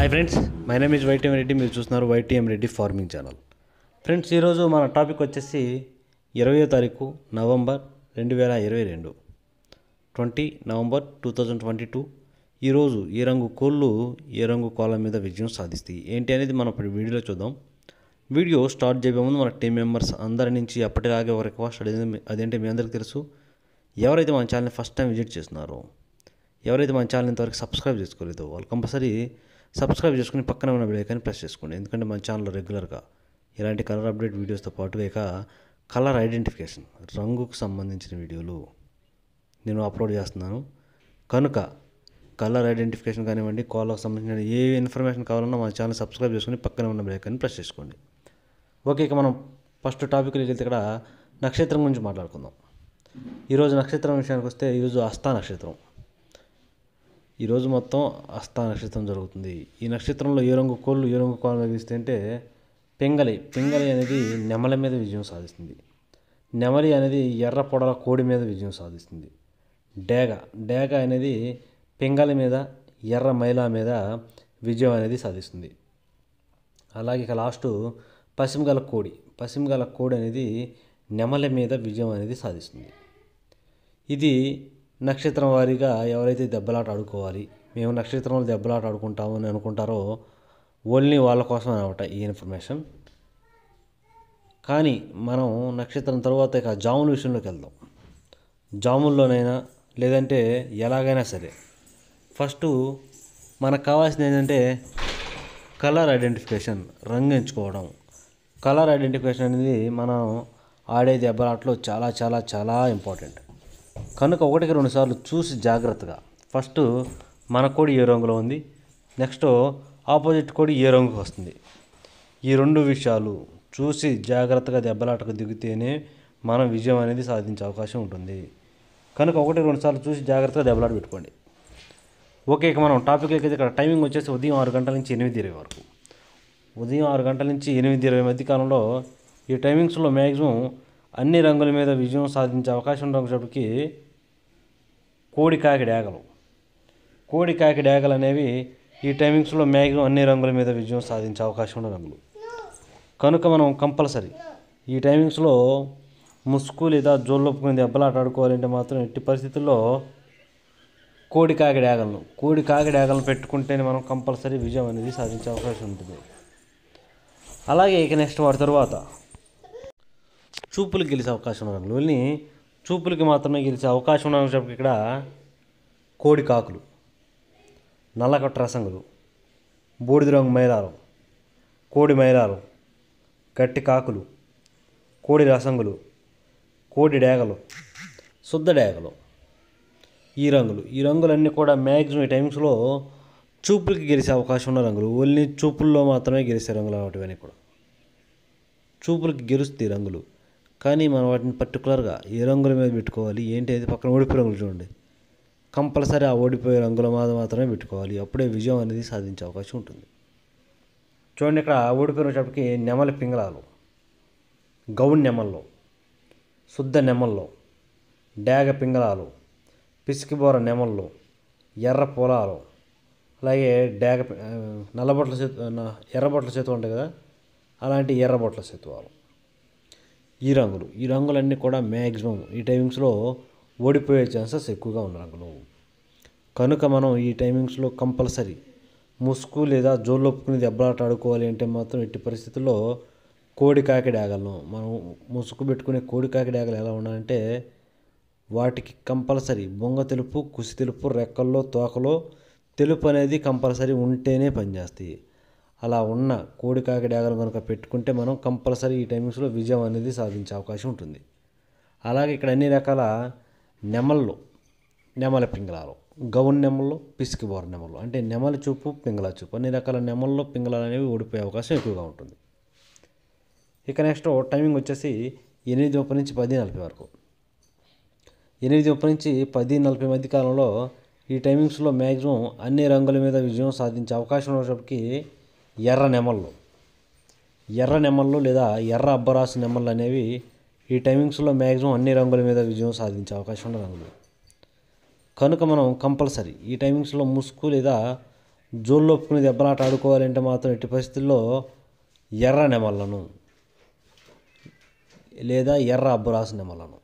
hi friends my name is YTM Reddy మీరు చూస్తున్నారు YTM Reddy farming channel friends ఈరోజు మన టాపిక్ వచ్చేసి ఇరవయో తారీఖు నవంబర్ రెండు వేల ఇరవై రెండు twenty November two thousand twenty two ఈరోజు ఏ రంగు కోళ్ళు ఏ రంగు కోళ్ళ మీద విజయం సాధిస్తాయి ఏంటి అనేది మనం ఇప్పుడు వీడియోలో చూద్దాం వీడియో స్టార్ట్ చేయబోయే ముందు మన టీం మెంబర్స్ అందరి నుంచి అప్పటిలాగే ఒక రిక్వెస్ట్ అదేంటి మీ అందరికీ తెలుసు ఎవరైతే మన ఛానల్ని ఫస్ట్ టైం విజిట్ చేస్తున్నారో ఎవరైతే మన ఛానల్ ఇంతవరకు సబ్స్క్రైబ్ చేసుకోలేదో వాళ్ళు కంపల్సరీ సబ్స్క్రైబ్ చేసుకుని పక్కన ఉన్న బెల్ ప్రెస్ చేసుకోండి ఎందుకంటే మన ఛానల్ రెగ్యులర్గా ఇలాంటి కలర్ అప్డేట్ వీడియోస్తో పాటు ఇక కలర్ ఐడెంటిఫికేషన్ రంగుకు సంబంధించిన వీడియోలు నేను అప్లోడ్ చేస్తున్నాను కనుక కలర్ ఐడెంటిఫికేషన్ కానివ్వండి కాల్కి సంబంధించిన ఏ ఇన్ఫర్మేషన్ కావాలన్నా మన ఛానల్ సబ్స్క్రైబ్ చేసుకుని పక్కన ఉన్న బ్రేకర్ని ప్రెస్ చేసుకోండి ఓకే ఇక మనం ఫస్ట్ టాపిక్ వెళ్తే ఇక్కడ నక్షత్రం గురించి మాట్లాడుకుందాం ఈరోజు నక్షత్రం విషయానికి వస్తే ఈరోజు అస్తా నక్షత్రం ఈరోజు మొత్తం అస్తా నక్షత్రం జరుగుతుంది ఈ నక్షత్రంలో ఏ రంగు కోళ్ళు ఏ రంగు కోళ్ళు అంటే పెంగలి పింగళి అనేది నెమల మీద విజయం సాధిస్తుంది నెమలి అనేది ఎర్ర పొడల కోడి మీద విజయం సాధిస్తుంది డేగ డేగ అనేది పింగళి మీద ఎర్ర మైల మీద విజయం అనేది సాధిస్తుంది అలాగే ఇక లాస్ట్ పశ్చిమగల కోడి పశ్చిమగల కోడి అనేది నెమలి మీద విజయం అనేది సాధిస్తుంది ఇది నక్షత్రం వారీగా ఎవరైతే దెబ్బలాట ఆడుకోవాలి మేము నక్షత్రంలో దెబ్బలాట ఆడుకుంటాము అని అనుకుంటారో ఓన్లీ వాళ్ళ కోసం అనమాట ఈ ఇన్ఫర్మేషన్ కానీ మనం నక్షత్రం తర్వాత ఇక జాముల విషయంలోకి వెళ్దాం జాముల్లోనైనా లేదంటే ఎలాగైనా సరే ఫస్ట్ మనకు కావాల్సింది ఏంటంటే కలర్ ఐడెంటిఫికేషన్ రంగు ఎంచుకోవడం కలర్ ఐడెంటిఫికేషన్ అనేది మనం ఆడే దెబ్బలాట్లో చాలా చాలా చాలా ఇంపార్టెంట్ కనుక ఒకటికి రెండు సార్లు చూసి జాగ్రత్తగా ఫస్ట్ మన కోడి ఏ రంగులో ఉంది నెక్స్ట్ ఆపోజిట్ కోడి ఏ రంగుకి వస్తుంది ఈ రెండు విషయాలు చూసి జాగ్రత్తగా దెబ్బలాటకు దిగితేనే మనం విజయం అనేది సాధించే అవకాశం ఉంటుంది కనుక ఒకటి రెండు సార్లు చూసి జాగ్రత్తగా దెబ్బలాట పెట్టుకోండి ఓకే ఇక మనం టాపిక్ అయితే ఇక్కడ టైమింగ్ వచ్చేసి ఉదయం ఆరు గంటల నుంచి ఎనిమిది ఇరవై వరకు ఉదయం ఆరు గంటల నుంచి ఎనిమిది ఇరవై మధ్య కాలంలో ఈ టైమింగ్స్లో మ్యాక్సిమం అన్ని రంగుల మీద విజయం సాధించే అవకాశం ఉండేటప్పటికి కోడి కాకిడి ఆగలు కోడి కాకిడి ఆగలు అనేవి ఈ టైమింగ్స్లో మ్యాగ్జిమం అన్ని రంగుల మీద విజయం సాధించే అవకాశం ఉండే రంగులు కనుక మనం కంపల్సరీ ఈ టైమింగ్స్లో ముసుగు లేదా జోళ్ళొప్పుకునే దెబ్బలాట ఆడుకోవాలంటే మాత్రం ఎట్టి పరిస్థితుల్లో కోడి కాకిడి ఆగలను కోడి కాకిడేగలను పెట్టుకుంటేనే మనం కంపల్సరీ విజయం అనేది సాధించే అవకాశం ఉంటుంది అలాగే ఇక నెక్స్ట్ వాడి తర్వాత చూపులు గెలిచే అవకాశం ఉన్నారు ఓన్లీ చూపులకి మాత్రమే గెలిచే అవకాశం ఉన్నప్పుడు ఇక్కడ కోడి కాకులు నల్లకట్ట రసంగులు బూడిద రంగు మైలారం కోడి మైలారం గట్టి కాకులు కోడి రసంగులు కోడి డేగలు శుద్ధ డేగలు ఈ రంగులు ఈ రంగులన్నీ కూడా మ్యాక్సిమం ఈ టైమ్స్లో చూపులకి గెలిచే అవకాశం ఉన్న రంగులు ఓన్లీ చూపుల్లో మాత్రమే గెలిచే రంగులు అవటివన్నీ కూడా చూపులకి గెలుస్తాయి రంగులు కానీ మనం వాటిని పర్టికులర్గా ఏ రంగుల మీద పెట్టుకోవాలి ఏంటి అది పక్కన ఓడిపోయే రంగులు చూడండి కంపల్సరీ ఆ ఓడిపోయే రంగుల మీద మాత్రమే పెట్టుకోవాలి అప్పుడే విజయం అనేది సాధించే అవకాశం ఉంటుంది చూడండి ఇక్కడ ఓడిపోయిన వచ్చేటప్పటికి నెమలి పింగళాలు గౌన్ నెమల్లో శుద్ధ నెమల్లో డాగ పింగళాలు పిసికిబోర నెమల్లో ఎర్ర పొలాలు అలాగే డాగ నల్లబొట్ల సేతు ఎర్రబొట్ల సేతు ఉంటాయి కదా అలాంటి ఎర్రబొట్ల సేతువాలు ఈ రంగులు ఈ రంగులన్నీ కూడా మ్యాక్సిమం ఈ టైమింగ్స్లో ఓడిపోయే ఛాన్సెస్ ఎక్కువగా ఉన్న రంగులు కనుక మనం ఈ టైమింగ్స్లో కంపల్సరీ ముసుగు లేదా జోళ్ళొప్పుకుని దెబ్బలాట ఆడుకోవాలి అంటే మాత్రం ఎట్టి పరిస్థితుల్లో కోడి కాకిడి మనం ముసుగు పెట్టుకునే కోడి కాకిడాగలు ఆగలు ఎలా ఉండాలంటే వాటికి కంపల్సరీ బొంగ తెలుపు కుసి తెలుపు రెక్కల్లో తోకలో తెలుపు అనేది కంపల్సరీ ఉంటేనే పనిచేస్తాయి అలా ఉన్న కోడి కాకిడాగలు కనుక పెట్టుకుంటే మనం కంపల్సరీ ఈ టైమింగ్స్లో విజయం అనేది సాధించే అవకాశం ఉంటుంది అలాగే ఇక్కడ అన్ని రకాల నెమళ్ళు నెమల పింగళాలు గౌన్ నెమళ్ళు పిసికి బోర నెమళ్ళు అంటే నెమల చూపు పింగళ చూపు అన్ని రకాల నెమల్లో పింగళాలు అనేవి ఓడిపోయే అవకాశం ఎక్కువగా ఉంటుంది ఇక నెక్స్ట్ టైమింగ్ వచ్చేసి ఎనిమిది ముప్పై నుంచి పది నలభై వరకు ఎనిమిది ముప్పై నుంచి పది నలభై మధ్య కాలంలో ఈ టైమింగ్స్లో మ్యాక్సిమం అన్ని రంగుల మీద విజయం సాధించే అవకాశం ఉన్నప్పటికీ ఎర్ర నెమళ్ళు ఎర్ర నెమళ్ళు లేదా ఎర్ర అబ్బరాసు నెమళ్ళు అనేవి ఈ టైమింగ్స్లో మ్యాక్సిమం అన్ని రంగుల మీద విజయం సాధించే అవకాశం ఉన్న రంగులు కనుక మనం కంపల్సరీ ఈ టైమింగ్స్లో ముసుకు లేదా ఒప్పుకుని దెబ్బలాట ఆడుకోవాలంటే మాత్రం ఎట్టి పరిస్థితుల్లో ఎర్ర నెమళ్ళను లేదా ఎర్ర అబ్బురాసు నెమలను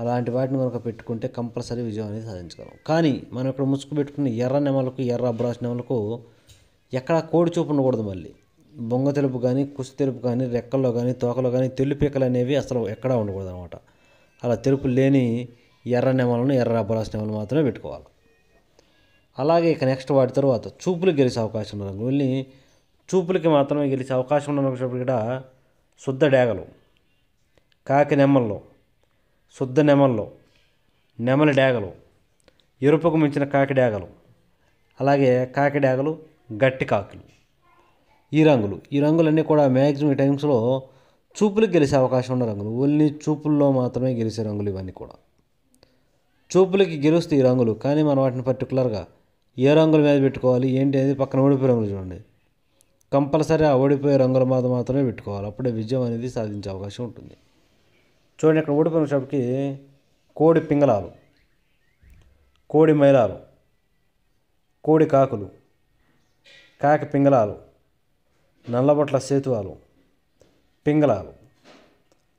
అలాంటి వాటిని కనుక పెట్టుకుంటే కంపల్సరీ విజయం అనేది సాధించగలం కానీ మనం ఇక్కడ ముసుగు పెట్టుకున్న ఎర్ర నెమలకు ఎర్ర అబ్బురాసు నెమలకు ఎక్కడ కోడి చూపు ఉండకూడదు మళ్ళీ బొంగ తెలుపు కానీ కుసి తెలుపు కానీ రెక్కల్లో కానీ తోకలో కానీ తెల్లి పీకలు అనేవి అసలు ఎక్కడా ఉండకూడదు అనమాట అలా తెలుపు లేని ఎర్ర నెమలను ఎర్ర రబ్బరాస్ నెమలు మాత్రమే పెట్టుకోవాలి అలాగే ఇక నెక్స్ట్ వాటి తర్వాత చూపులు గెలిచే అవకాశం ఉంది ఓన్లీ చూపులకి మాత్రమే గెలిచే అవకాశం ఉన్నప్పుడు కూడా శుద్ధ డేగలు కాకి నెమల్లో శుద్ధ నెమల్లో నెమలి డేగలు ఎరుపుకు మించిన కాకి డేగలు అలాగే కాకి డేగలు గట్టి కాకులు ఈ రంగులు ఈ రంగులన్నీ కూడా మ్యాక్సిమం ఈ టైమ్స్లో చూపులకు గెలిచే అవకాశం ఉన్న రంగులు ఓన్లీ చూపుల్లో మాత్రమే గెలిచే రంగులు ఇవన్నీ కూడా చూపులకి గెలుస్తే ఈ రంగులు కానీ మనం వాటిని పర్టికులర్గా ఏ రంగుల మీద పెట్టుకోవాలి ఏంటి అనేది పక్కన ఓడిపోయే రంగులు చూడండి కంపల్సరీ ఆ ఓడిపోయే రంగుల మీద మాత్రమే పెట్టుకోవాలి అప్పుడే విజయం అనేది సాధించే అవకాశం ఉంటుంది చూడండి ఇక్కడ ఓడిపోయిన షాప్కి కోడి పింగళాలు కోడి మైలాలు కోడి కాకులు కాకి పింగళాలు నల్లబొట్ల సేతువాలు పింగళాలు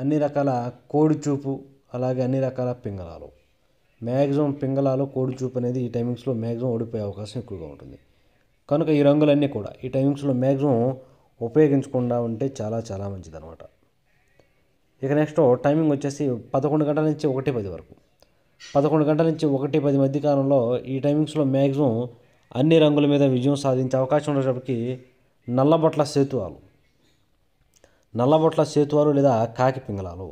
అన్ని రకాల కోడిచూపు అలాగే అన్ని రకాల పింగళాలు మ్యాక్సిమం పింగళాలు కోడిచూపు అనేది ఈ టైమింగ్స్లో మ్యాక్సిమం ఓడిపోయే అవకాశం ఎక్కువగా ఉంటుంది కనుక ఈ రంగులన్నీ కూడా ఈ టైమింగ్స్లో మ్యాక్సిమం ఉపయోగించకుండా ఉంటే చాలా చాలా అనమాట ఇక నెక్స్ట్ టైమింగ్ వచ్చేసి పదకొండు గంటల నుంచి ఒకటి పది వరకు పదకొండు గంటల నుంచి ఒకటి పది మధ్య కాలంలో ఈ టైమింగ్స్లో మ్యాక్సిమం అన్ని రంగుల మీద విజయం సాధించే అవకాశం ఉండేటప్పటికి నల్లబొట్ల సేతువాలు నల్లబొట్ల సేతువాలు లేదా కాకి పింగళాలు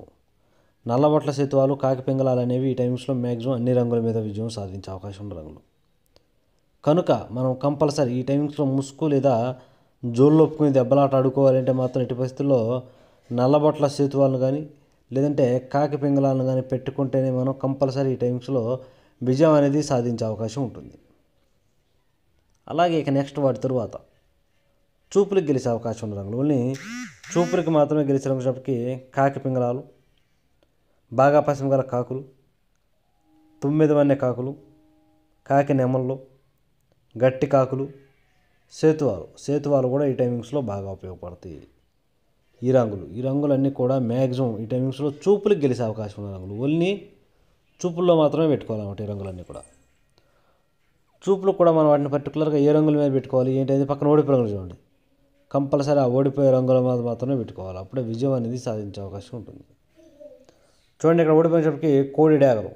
నల్లబొట్ల సేతువాలు కాకి పింగళాలు అనేవి ఈ టైమ్స్లో మ్యాక్సిమం అన్ని రంగుల మీద విజయం సాధించే అవకాశం ఉన్న రంగులు కనుక మనం కంపల్సరీ ఈ టైమ్స్లో ముసుగు లేదా జోళ్ళొప్పుకుని దెబ్బలాట ఆడుకోవాలంటే మాత్రం ఎట్టి పరిస్థితుల్లో నల్లబొట్ల సేతువాలను కానీ లేదంటే కాకి పింగళాలను కానీ పెట్టుకుంటేనే మనం కంపల్సరీ ఈ టైమ్స్లో విజయం అనేది సాధించే అవకాశం ఉంటుంది అలాగే ఇక నెక్స్ట్ వాటి తరువాత చూపులకు గెలిచే అవకాశం ఉంది రంగులు ఓన్లీ చూపులకి మాత్రమే గెలిచే రంగులకి కాకి పింగళాలు బాగా పసిమ గల కాకులు తొమ్మిది వన్నె కాకులు కాకి నెమళ్ళు గట్టి కాకులు సేతువాలు సేతువాలు కూడా ఈ టైమింగ్స్లో బాగా ఉపయోగపడతాయి ఈ రంగులు ఈ రంగులన్నీ కూడా మ్యాక్సిమం ఈ టైమింగ్స్లో చూపులకు గెలిచే అవకాశం ఉన్న రంగులు ఓన్లీ చూపుల్లో మాత్రమే పెట్టుకోవాలన్నమాట ఈ రంగులన్నీ కూడా చూపులు కూడా మనం వాటిని పర్టికులర్గా ఏ రంగుల మీద పెట్టుకోవాలి ఏంటనేది పక్కన ఓడిపోయి రంగులు చూడండి కంపల్సరీ ఆ ఓడిపోయే రంగుల మీద మాత్రమే పెట్టుకోవాలి అప్పుడే విజయం అనేది సాధించే అవకాశం ఉంటుంది చూడండి ఇక్కడ ఓడిపోయినప్పటికీ కోడి డాగలు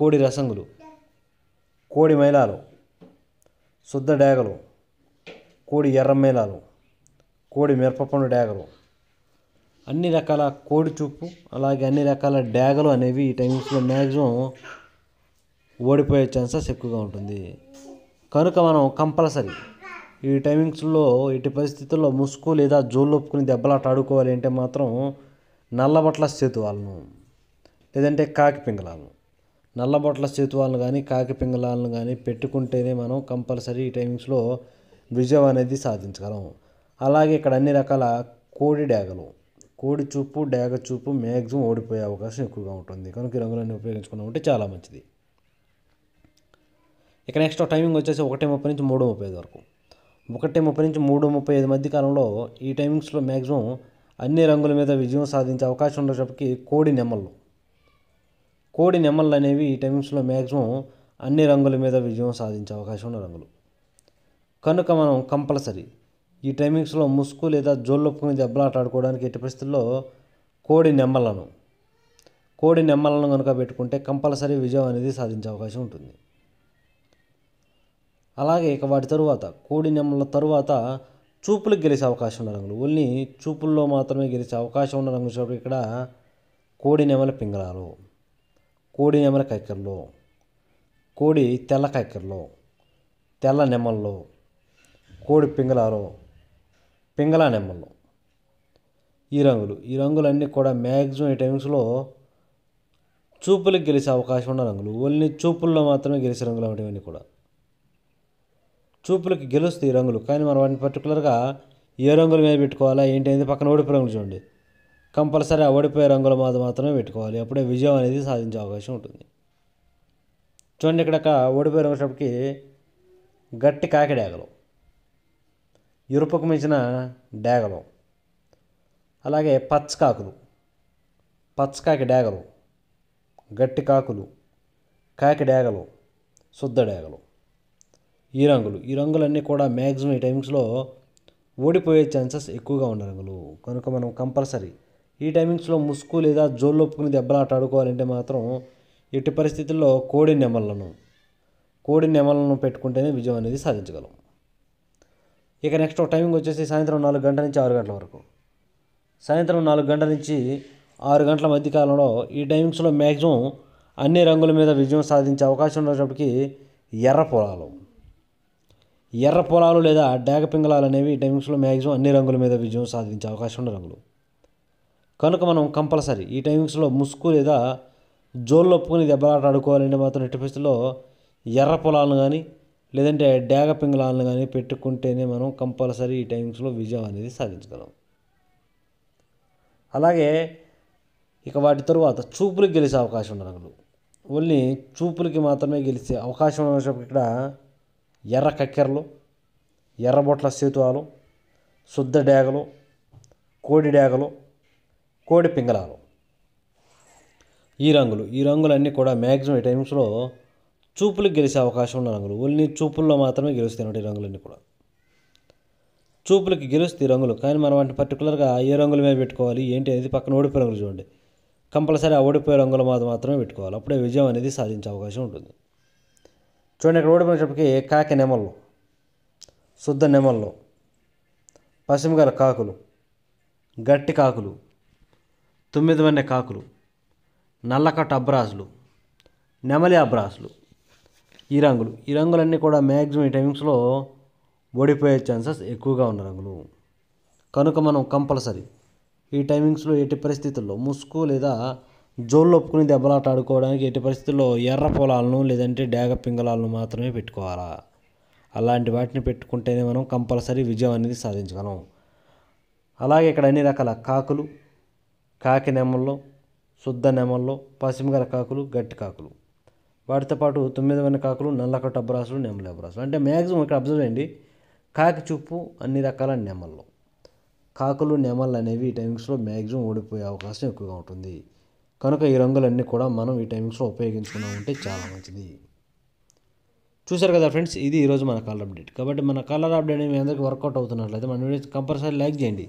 కోడి రసంగులు కోడి మైలాలు శుద్ధ డాగలు కోడి ఎర్ర మైలాలు కోడి మిరపపండు డాగలు అన్ని రకాల కోడి చూపు అలాగే అన్ని రకాల డాగలు అనేవి ఈ టైమ్స్లో మ్యాక్సిమం ఓడిపోయే ఛాన్సెస్ ఎక్కువగా ఉంటుంది కనుక మనం కంపల్సరీ ఈ టైమింగ్స్లో ఇటు పరిస్థితుల్లో ముసుగు లేదా జోలు ఒప్పుకుని దెబ్బలాట ఆడుకోవాలి అంటే మాత్రం నల్లబొట్ల సేతువాలను లేదంటే కాకి పింగళాలను నల్లబొట్ల సేతువాలను కానీ కాకి పింగళాలను కానీ పెట్టుకుంటేనే మనం కంపల్సరీ ఈ టైమింగ్స్లో విజయం అనేది సాధించగలం అలాగే ఇక్కడ అన్ని రకాల కోడి డ్యాగలు కోడి చూపు డ్యాగ చూపు మ్యాక్సిమం ఓడిపోయే అవకాశం ఎక్కువగా ఉంటుంది కనుక ఈ రంగులన్నీ ఉపయోగించుకున్నామంటే చాలా మంచిది ఇక నెక్స్ట్ టైమింగ్ వచ్చేసి ఒకటి ముప్పై నుంచి మూడు ముప్పై ఐదు వరకు ఒకటి ముప్పై నుంచి మూడు ముప్పై ఐదు మధ్య కాలంలో ఈ టైమింగ్స్లో మ్యాక్సిమం అన్ని రంగుల మీద విజయం సాధించే అవకాశం ఉండేటప్పటికి కోడి నెమ్మలు కోడి నెమ్మలు అనేవి ఈ టైమింగ్స్లో మ్యాక్సిమం అన్ని రంగుల మీద విజయం సాధించే అవకాశం ఉన్న రంగులు కనుక మనం కంపల్సరీ ఈ టైమింగ్స్లో ముసుగు లేదా జోళ్ళొప్పుకుని దెబ్బలాట ఆడుకోవడానికి ఎట్టి పరిస్థితుల్లో కోడి నెమ్మలను కోడి నెమ్మలను కనుక పెట్టుకుంటే కంపల్సరీ విజయం అనేది సాధించే అవకాశం ఉంటుంది అలాగే ఇక వాటి తరువాత కోడి నెమ్మల తరువాత చూపులకు గెలిచే అవకాశం ఉన్న రంగులు ఓన్లీ చూపుల్లో మాత్రమే గెలిచే అవకాశం ఉన్న రంగులు చూడండి ఇక్కడ కోడి నెమల పింగళాలు కోడి నెమల కక్కెర్లు కోడి తెల్ల కక్కెర్లు తెల్ల నెమళ్ళు కోడి పింగళాలు పింగళా నెమళ్ళు ఈ రంగులు ఈ రంగులన్నీ కూడా మ్యాక్సిమం ఈ టైమ్స్లో చూపులకు గెలిచే అవకాశం ఉన్న రంగులు ఓన్లీ చూపుల్లో మాత్రమే గెలిచే రంగులు అవన్నీ కూడా చూపులకి గెలుస్తాయి రంగులు కానీ మనం వాటిని పర్టికులర్గా ఏ రంగులు మీద పెట్టుకోవాలా ఏంటి అనేది పక్కన ఓడిపోయే రంగులు చూడండి కంపల్సరీ ఆ ఓడిపోయే రంగుల మీద మాత్రమే పెట్టుకోవాలి అప్పుడే విజయం అనేది సాధించే అవకాశం ఉంటుంది చూడండి ఇక్కడ ఓడిపోయే రంగులకి గట్టి కాకి డేగలు ఇరుపకు మించిన డేగలు అలాగే పచ్చకాకులు పచ్చకాకి డేగలు గట్టి కాకులు కాకి డేగలు శుద్ధ డేగలు ఈ రంగులు ఈ రంగులన్నీ కూడా మ్యాక్సిమం ఈ టైమింగ్స్లో ఓడిపోయే ఛాన్సెస్ ఎక్కువగా ఉన్న రంగులు కనుక మనం కంపల్సరీ ఈ టైమింగ్స్లో ముసుగు లేదా జోల్లోపుకుని దెబ్బలాట ఆడుకోవాలంటే మాత్రం ఎట్టి పరిస్థితుల్లో కోడి నెమలను కోడి నెమలను పెట్టుకుంటేనే విజయం అనేది సాధించగలం ఇక నెక్స్ట్ టైమింగ్ వచ్చేసి సాయంత్రం నాలుగు గంటల నుంచి ఆరు గంటల వరకు సాయంత్రం నాలుగు గంటల నుంచి ఆరు గంటల మధ్య కాలంలో ఈ టైమింగ్స్లో మ్యాక్సిమం అన్ని రంగుల మీద విజయం సాధించే అవకాశం ఉన్నప్పటికీ ఎర్ర పొలాలు ఎర్ర పొలాలు లేదా డేగ పింగళాలు అనేవి టైమింగ్స్లో మ్యాక్సిమం అన్ని రంగుల మీద విజయం సాధించే అవకాశం ఉన్న రంగులు కనుక మనం కంపల్సరీ ఈ టైమింగ్స్లో ముసుగు లేదా జోల్లో ఒప్పుకుని దెబ్బలాట ఆడుకోవాలంటే మాత్రం ఎట్టి పరిస్థితుల్లో ఎర్ర పొలాలను కానీ లేదంటే డేగ పింగళాలను కానీ పెట్టుకుంటేనే మనం కంపల్సరీ ఈ టైమింగ్స్లో విజయం అనేది సాధించగలం అలాగే ఇక వాటి తరువాత చూపులకు గెలిచే అవకాశం ఉన్న రంగులు ఓన్లీ చూపులకి మాత్రమే గెలిచే అవకాశం ఉన్నప్పుడు ఇక్కడ ఎర్ర కక్కెరలు ఎర్రబొట్ల సేతువాలు శుద్ధ డేగలు కోడి డేగలు కోడి పింగళాలు ఈ రంగులు ఈ రంగులన్నీ కూడా మ్యాక్సిమం ఈ టైమ్స్లో చూపులకు గెలిచే అవకాశం ఉన్న రంగులు ఓన్లీ చూపుల్లో మాత్రమే గెలుస్తాయి అన్నమాట ఈ రంగులన్నీ కూడా చూపులకి గెలుస్తాయి రంగులు కానీ మనం అంటే పర్టికులర్గా ఏ రంగుల మీద పెట్టుకోవాలి ఏంటి అనేది పక్కన ఓడిపోయే రంగులు చూడండి కంపల్సరీ ఆ ఓడిపోయే రంగుల మాత్రమే పెట్టుకోవాలి అప్పుడే విజయం అనేది సాధించే అవకాశం ఉంటుంది చూడండి ఇక్కడ ఓడి పోయినప్పటికీ కాకి నెమళ్ళు శుద్ధ నెమళ్ళు గల కాకులు గట్టి కాకులు తొమ్మిది మంది కాకులు నల్లకట్ట అబ్రాసులు నెమలి అబ్రాసులు ఈ రంగులు ఈ రంగులన్నీ కూడా మ్యాక్సిమం ఈ టైమింగ్స్లో ఓడిపోయే ఛాన్సెస్ ఎక్కువగా ఉన్న రంగులు కనుక మనం కంపల్సరీ ఈ టైమింగ్స్లో ఎట్టి పరిస్థితుల్లో ముసుగు లేదా జోళ్ళొప్పుకుని దెబ్బలాట ఆడుకోవడానికి ఎట్టి పరిస్థితుల్లో ఎర్ర పొలాలను లేదంటే డేగ పింగళాలను మాత్రమే పెట్టుకోవాలా అలాంటి వాటిని పెట్టుకుంటేనే మనం కంపల్సరీ విజయం అనేది సాధించగలం అలాగే ఇక్కడ అన్ని రకాల కాకులు కాకి నెమల్లో శుద్ధ నెమల్లో పసిమిగల కాకులు గట్టి కాకులు వాటితో పాటు తొమ్మిది తొమ్మిదవన్న కాకులు నల్లకట్టు అబ్బరాసులు నెమలి అబ్బరాసులు అంటే మ్యాక్సిమం ఇక్కడ అబ్జర్వ్ చేయండి కాకి చూపు అన్ని రకాల నెమల్లో కాకులు నెమళ్ళు అనేవి ఈ టైమింగ్స్లో మ్యాక్సిమం ఓడిపోయే అవకాశం ఎక్కువగా ఉంటుంది కనుక ఈ రంగులన్నీ కూడా మనం ఈ టైమింగ్స్లో అంటే చాలా మంచిది చూసారు కదా ఫ్రెండ్స్ ఇది ఈరోజు మన కలర్ అప్డేట్ కాబట్టి మన కలర్ అప్డేట్ మీ అందరికీ వర్కౌట్ అవుతున్నట్లయితే మన వీడియో కంపల్సరీ లైక్ చేయండి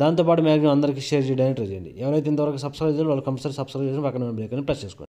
దాంతోపాటు మ్యాక్సిమం అందరికీ షేర్ చేయడానికి ట్రై చేయండి ఎవరైతే ఇంతవరకు సబ్స్క్రైబ్ చేయాలి వాళ్ళు కంపల్సరీ సబ్స్క్రైబ్ చేసి పక్కన బ్రేక్ ఐకన్ ప్రెస్ చేసుకోండి